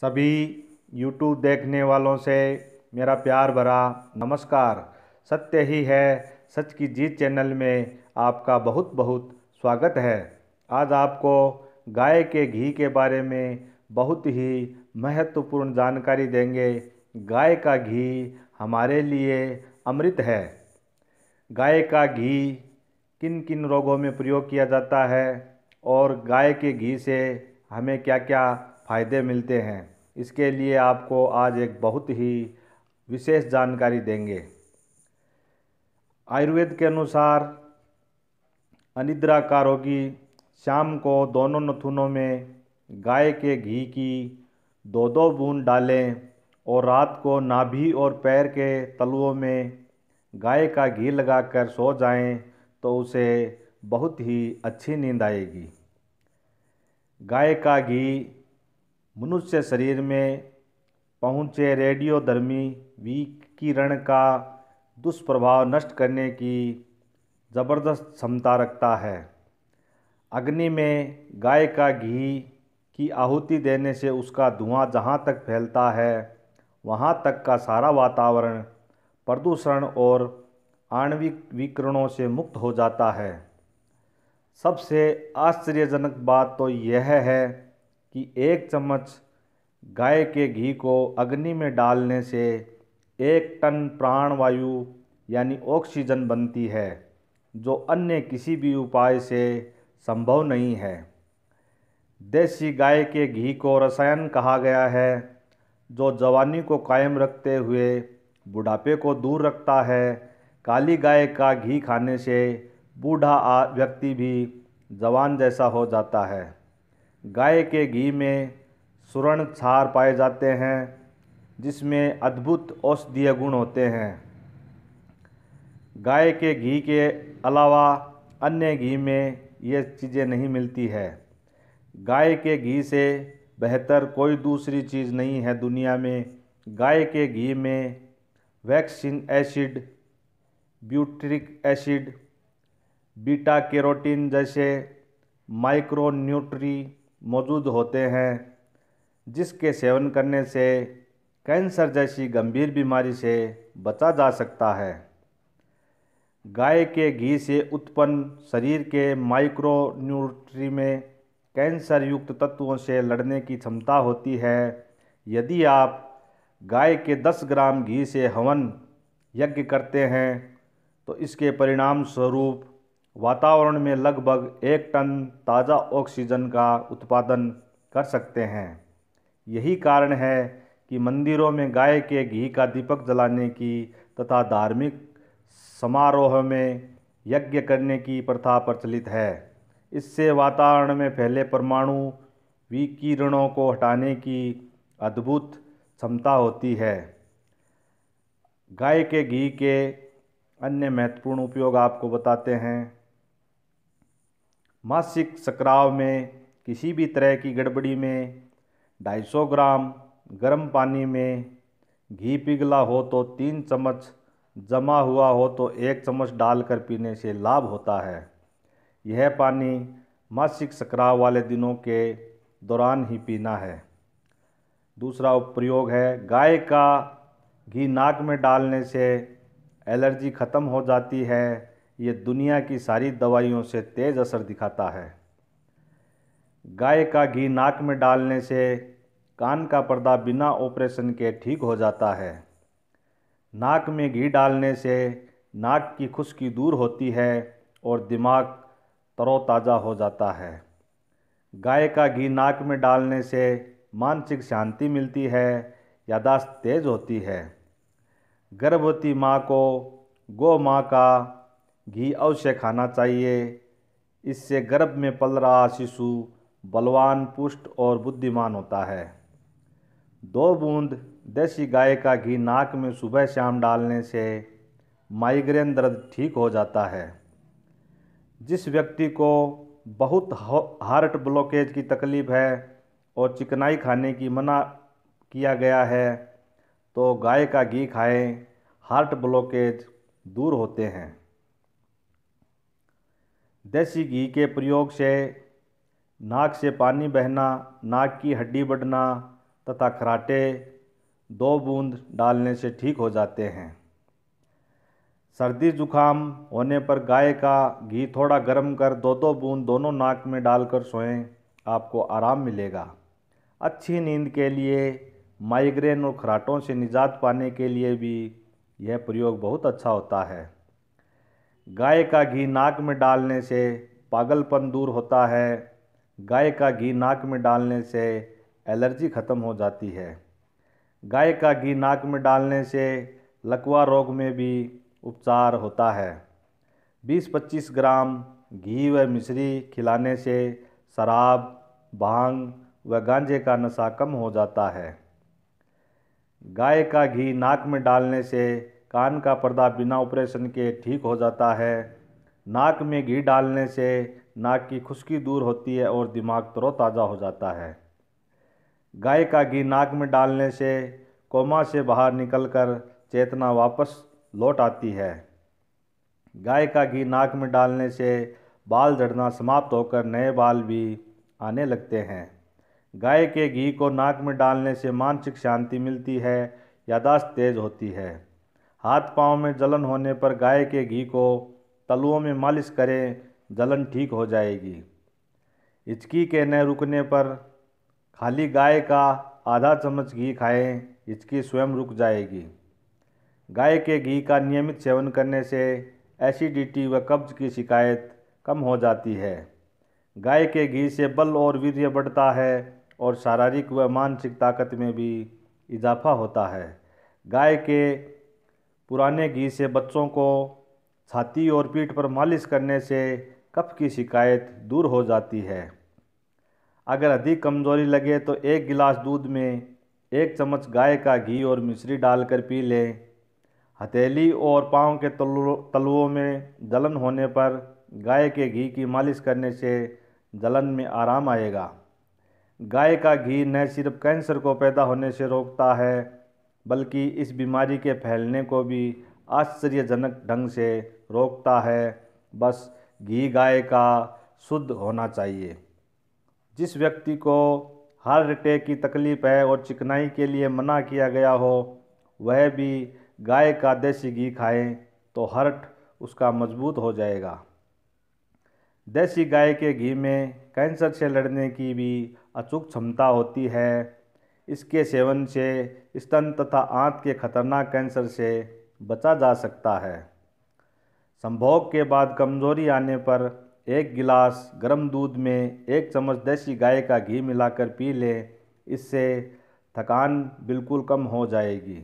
सभी YouTube देखने वालों से मेरा प्यार भरा नमस्कार सत्य ही है सच की जीत चैनल में आपका बहुत बहुत स्वागत है आज आपको गाय के घी के बारे में बहुत ही महत्वपूर्ण जानकारी देंगे गाय का घी हमारे लिए अमृत है गाय का घी किन किन रोगों में प्रयोग किया जाता है और गाय के घी से हमें क्या क्या फ़ायदे मिलते हैं इसके लिए आपको आज एक बहुत ही विशेष जानकारी देंगे आयुर्वेद के अनुसार अनिद्रा का रोगी शाम को दोनों नथुनों में गाय के घी की दो दो बूंद डालें और रात को नाभि और पैर के तलुओं में गाय का घी लगाकर सो जाएं तो उसे बहुत ही अच्छी नींद आएगी गाय का घी मनुष्य शरीर में पहुँचे रेडियोधर्मी विकिरण का दुष्प्रभाव नष्ट करने की ज़बरदस्त क्षमता रखता है अग्नि में गाय का घी की आहुति देने से उसका धुआं जहाँ तक फैलता है वहाँ तक का सारा वातावरण प्रदूषण और आणविक विकिरणों से मुक्त हो जाता है सबसे आश्चर्यजनक बात तो यह है कि एक चम्मच गाय के घी को अग्नि में डालने से एक टन प्राणवायु यानी ऑक्सीजन बनती है जो अन्य किसी भी उपाय से संभव नहीं है देसी गाय के घी को रसायन कहा गया है जो जवानी को कायम रखते हुए बुढ़ापे को दूर रखता है काली गाय का घी खाने से बूढ़ा व्यक्ति भी जवान जैसा हो जाता है गाय के घी में सुरण क्षार पाए जाते हैं जिसमें अद्भुत औषधीय गुण होते हैं गाय के घी के अलावा अन्य घी में ये चीज़ें नहीं मिलती है गाय के घी से बेहतर कोई दूसरी चीज़ नहीं है दुनिया में गाय के घी में vaccine acid butyric acid beta carotene जैसे माइक्रोन्यूट्री मौजूद होते हैं जिसके सेवन करने से कैंसर जैसी गंभीर बीमारी से बचा जा सकता है गाय के घी से उत्पन्न शरीर के माइक्रो न्यूट्री में कैंसर युक्त तत्वों से लड़ने की क्षमता होती है यदि आप गाय के 10 ग्राम घी से हवन यज्ञ करते हैं तो इसके परिणाम स्वरूप वातावरण में लगभग एक टन ताज़ा ऑक्सीजन का उत्पादन कर सकते हैं यही कारण है कि मंदिरों में गाय के घी का दीपक जलाने की तथा धार्मिक समारोह में यज्ञ करने की प्रथा प्रचलित है इससे वातावरण में फैले परमाणु विकिरणों को हटाने की अद्भुत क्षमता होती है गाय के घी के अन्य महत्वपूर्ण उपयोग आपको बताते हैं मासिक सक्राव में किसी भी तरह की गड़बड़ी में 250 ग्राम गर्म पानी में घी पिघला हो तो तीन चम्मच जमा हुआ हो तो एक चम्मच डालकर पीने से लाभ होता है यह पानी मासिक सक्राव वाले दिनों के दौरान ही पीना है दूसरा प्रयोग है गाय का घी नाक में डालने से एलर्जी ख़त्म हो जाती है ये दुनिया की सारी दवाइयों से तेज़ असर दिखाता है गाय का घी नाक में डालने से कान का पर्दा बिना ऑपरेशन के ठीक हो जाता है नाक में घी डालने से नाक की खुश्की दूर होती है और दिमाग तरोताज़ा हो जाता है गाय का घी नाक में डालने से मानसिक शांति मिलती है यादाश्त तेज होती है गर्भवती माँ को गौ माँ का घी अवश्य खाना चाहिए इससे गर्भ में पल रहा शिशु बलवान पुष्ट और बुद्धिमान होता है दो बूंद देसी गाय का घी नाक में सुबह शाम डालने से माइग्रेन दर्द ठीक हो जाता है जिस व्यक्ति को बहुत हार्ट ब्लॉकेज की तकलीफ़ है और चिकनाई खाने की मना किया गया है तो गाय का घी खाएं हार्ट ब्लॉकेज दूर होते हैं देसी घी के प्रयोग से नाक से पानी बहना नाक की हड्डी बढ़ना तथा खराटे दो बूंद डालने से ठीक हो जाते हैं सर्दी जुखाम होने पर गाय का घी थोड़ा गर्म कर दो दो बूंद दोनों नाक में डालकर सोएं आपको आराम मिलेगा अच्छी नींद के लिए माइग्रेन और खराटों से निजात पाने के लिए भी यह प्रयोग बहुत अच्छा होता है गाय का घी नाक में डालने से पागलपन दूर होता है गाय का घी नाक में डालने से एलर्जी ख़त्म हो जाती है गाय का घी नाक में डालने से लकवा रोग में भी उपचार होता है 20-25 ग्राम घी व मिश्री खिलाने से शराब भांग व गांजे का नशा कम हो जाता है गाय का घी नाक में डालने से कान का पर्दा बिना ऑपरेशन के ठीक हो जाता है नाक में घी डालने से नाक की खुश्की दूर होती है और दिमाग तरोताज़ा हो जाता है गाय का घी नाक में डालने से कोमा से बाहर निकलकर चेतना वापस लौट आती है गाय का घी नाक में डालने से बाल झड़ना समाप्त होकर नए बाल भी आने लगते हैं गाय के घी को नाक में डालने से मानसिक शांति मिलती है यादाश्त तेज होती है हाथ पाँव में जलन होने पर गाय के घी को तलुओं में मालिश करें जलन ठीक हो जाएगी इचकी के न रुकने पर खाली गाय का आधा चम्मच घी खाएं इचकी स्वयं रुक जाएगी गाय के घी का नियमित सेवन करने से एसिडिटी व कब्ज की शिकायत कम हो जाती है गाय के घी से बल और वीर्य बढ़ता है और शारीरिक व मानसिक ताकत में भी इजाफा होता है गाय के पुराने घी से बच्चों को छाती और पीठ पर मालिश करने से कफ की शिकायत दूर हो जाती है अगर अधिक कमजोरी लगे तो एक गिलास दूध में एक चम्मच गाय का घी और मिश्री डालकर पी लें हथेली और पाँव के तलवों में जलन होने पर गाय के घी की मालिश करने से जलन में आराम आएगा गाय का घी न सिर्फ कैंसर को पैदा होने से रोकता है बल्कि इस बीमारी के फैलने को भी आश्चर्यजनक ढंग से रोकता है बस घी गाय का शुद्ध होना चाहिए जिस व्यक्ति को हार्ट अटैक की तकलीफ़ है और चिकनाई के लिए मना किया गया हो वह भी गाय का देसी घी खाएं तो हर्ट उसका मजबूत हो जाएगा देसी गाय के घी में कैंसर से लड़ने की भी अचूक क्षमता होती है इसके सेवन से स्तन तथा आंत के खतरनाक कैंसर से बचा जा सकता है संभोग के बाद कमजोरी आने पर एक गिलास गर्म दूध में एक चम्मच देसी गाय का घी मिलाकर पी लें इससे थकान बिल्कुल कम हो जाएगी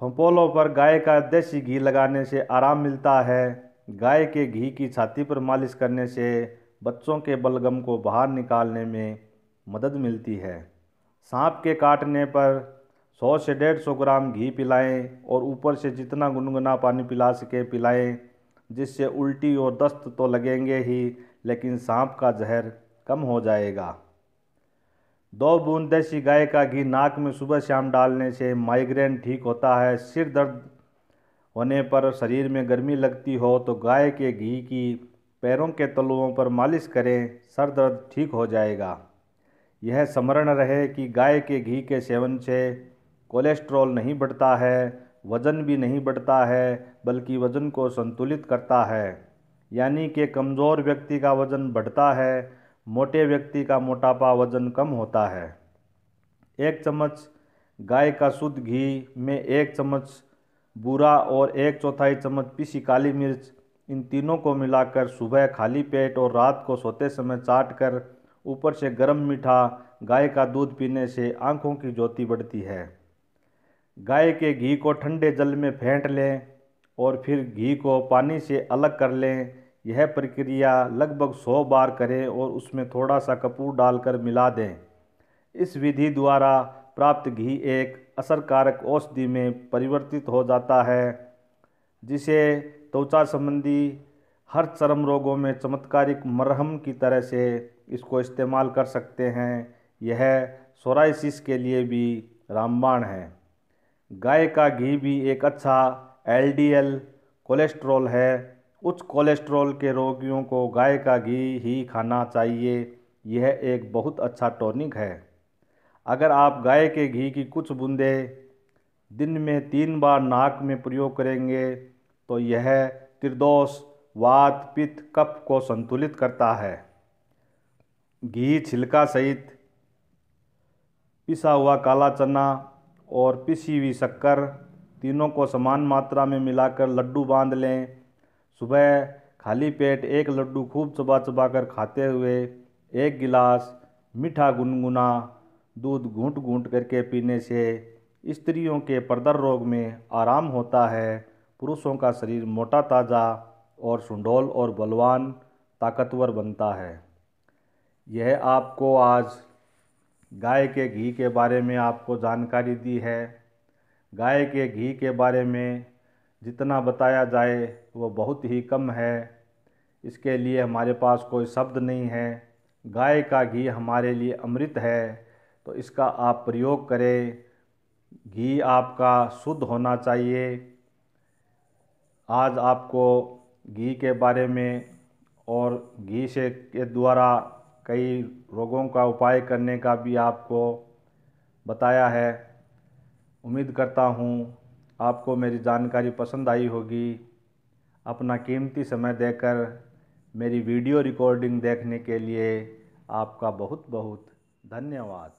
फंपोलों पर गाय का देसी घी लगाने से आराम मिलता है गाय के घी की छाती पर मालिश करने से बच्चों के बलगम को बाहर निकालने में मदद मिलती है सांप के काटने पर 100 से 150 ग्राम घी पिलाएं और ऊपर से जितना गुनगुना पानी पिला सके पिलाएं जिससे उल्टी और दस्त तो लगेंगे ही लेकिन सांप का जहर कम हो जाएगा दो बूंद देसी गाय का घी नाक में सुबह शाम डालने से माइग्रेन ठीक होता है सिर दर्द होने पर शरीर में गर्मी लगती हो तो गाय के घी की पैरों के तलुओं पर मालिश करें सर दर्द ठीक हो जाएगा यह स्मरण रहे कि गाय के घी के सेवन से कोलेस्ट्रॉल नहीं बढ़ता है वज़न भी नहीं बढ़ता है बल्कि वज़न को संतुलित करता है यानी कि कमज़ोर व्यक्ति का वज़न बढ़ता है मोटे व्यक्ति का मोटापा वज़न कम होता है एक चम्मच गाय का शुद्ध घी में एक चम्मच बूरा और एक चौथाई चम्मच पीसी काली मिर्च इन तीनों को मिलाकर सुबह खाली पेट और रात को सोते समय चाट कर ऊपर से गर्म मीठा गाय का दूध पीने से आँखों की ज्योति बढ़ती है गाय के घी को ठंडे जल में फेंट लें और फिर घी को पानी से अलग कर लें यह प्रक्रिया लगभग सौ बार करें और उसमें थोड़ा सा कपूर डालकर मिला दें इस विधि द्वारा प्राप्त घी एक असरकारक औषधि में परिवर्तित हो जाता है जिसे त्वचा संबंधी हर चरम रोगों में चमत्कारिक मरहम की तरह से इसको इस्तेमाल कर सकते हैं यह सोराइसिस के लिए भी रामबाण है गाय का घी भी एक अच्छा एलडीएल कोलेस्ट्रॉल है उच्च कोलेस्ट्रॉल के रोगियों को गाय का घी ही खाना चाहिए यह एक बहुत अच्छा टॉनिक है अगर आप गाय के घी की कुछ बूंदें दिन में तीन बार नाक में प्रयोग करेंगे तो यह त्रिदोष वात पित्त कफ को संतुलित करता है घी छिलका सहित पिसा हुआ काला चना और पिसी हुई शक्कर तीनों को समान मात्रा में मिलाकर लड्डू बांध लें सुबह खाली पेट एक लड्डू खूब चबा चबा कर खाते हुए एक गिलास मीठा गुनगुना दूध घूंट घूंट करके पीने से स्त्रियों के पर्दर रोग में आराम होता है पुरुषों का शरीर मोटा ताज़ा और सुंडोल और बलवान ताकतवर बनता है यह आपको आज गाय के घी के बारे में आपको जानकारी दी है गाय के घी के बारे में जितना बताया जाए वो बहुत ही कम है इसके लिए हमारे पास कोई शब्द नहीं है गाय का घी हमारे लिए अमृत है तो इसका आप प्रयोग करें घी आपका शुद्ध होना चाहिए आज आपको घी के बारे में और घी से के द्वारा कई रोगों का उपाय करने का भी आपको बताया है उम्मीद करता हूँ आपको मेरी जानकारी पसंद आई होगी अपना कीमती समय देकर मेरी वीडियो रिकॉर्डिंग देखने के लिए आपका बहुत बहुत धन्यवाद